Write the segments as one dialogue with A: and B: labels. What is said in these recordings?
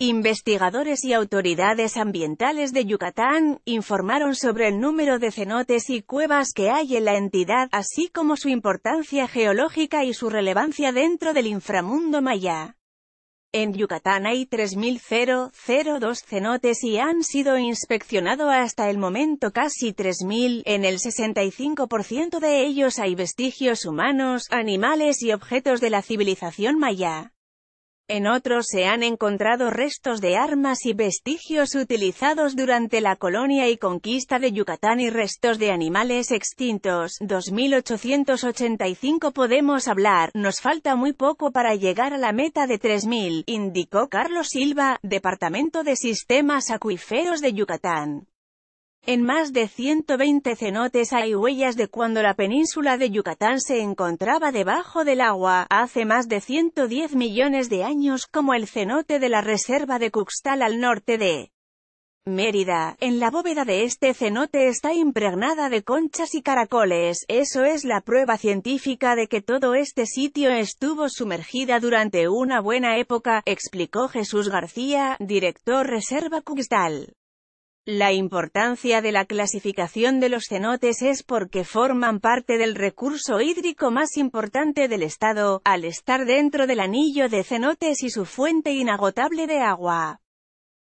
A: Investigadores y autoridades ambientales de Yucatán informaron sobre el número de cenotes y cuevas que hay en la entidad, así como su importancia geológica y su relevancia dentro del inframundo maya. En Yucatán hay 3.002 cenotes y han sido inspeccionados hasta el momento casi 3.000, en el 65% de ellos hay vestigios humanos, animales y objetos de la civilización maya. En otros se han encontrado restos de armas y vestigios utilizados durante la colonia y conquista de Yucatán y restos de animales extintos. 2885 podemos hablar, nos falta muy poco para llegar a la meta de 3000, indicó Carlos Silva, Departamento de Sistemas Acuíferos de Yucatán. En más de 120 cenotes hay huellas de cuando la península de Yucatán se encontraba debajo del agua, hace más de 110 millones de años como el cenote de la reserva de Cuxtal al norte de Mérida. En la bóveda de este cenote está impregnada de conchas y caracoles, eso es la prueba científica de que todo este sitio estuvo sumergida durante una buena época, explicó Jesús García, director Reserva Cuxtal. La importancia de la clasificación de los cenotes es porque forman parte del recurso hídrico más importante del estado, al estar dentro del anillo de cenotes y su fuente inagotable de agua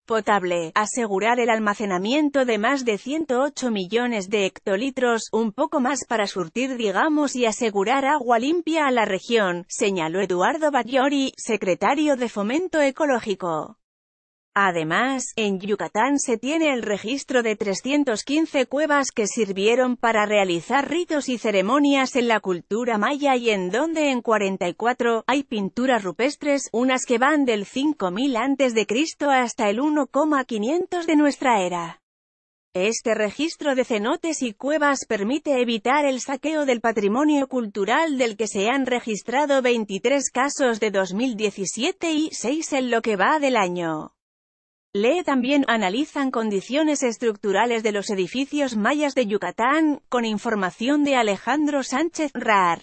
A: potable, asegurar el almacenamiento de más de 108 millones de hectolitros, un poco más para surtir digamos y asegurar agua limpia a la región, señaló Eduardo Bagliori, secretario de Fomento Ecológico. Además, en Yucatán se tiene el registro de 315 cuevas que sirvieron para realizar ritos y ceremonias en la cultura maya y en donde en 44 hay pinturas rupestres, unas que van del 5000 a.C. hasta el 1,500 de nuestra era. Este registro de cenotes y cuevas permite evitar el saqueo del patrimonio cultural del que se han registrado 23 casos de 2017 y 6 en lo que va del año. Lee también analizan condiciones estructurales de los edificios mayas de Yucatán, con información de Alejandro Sánchez Rar.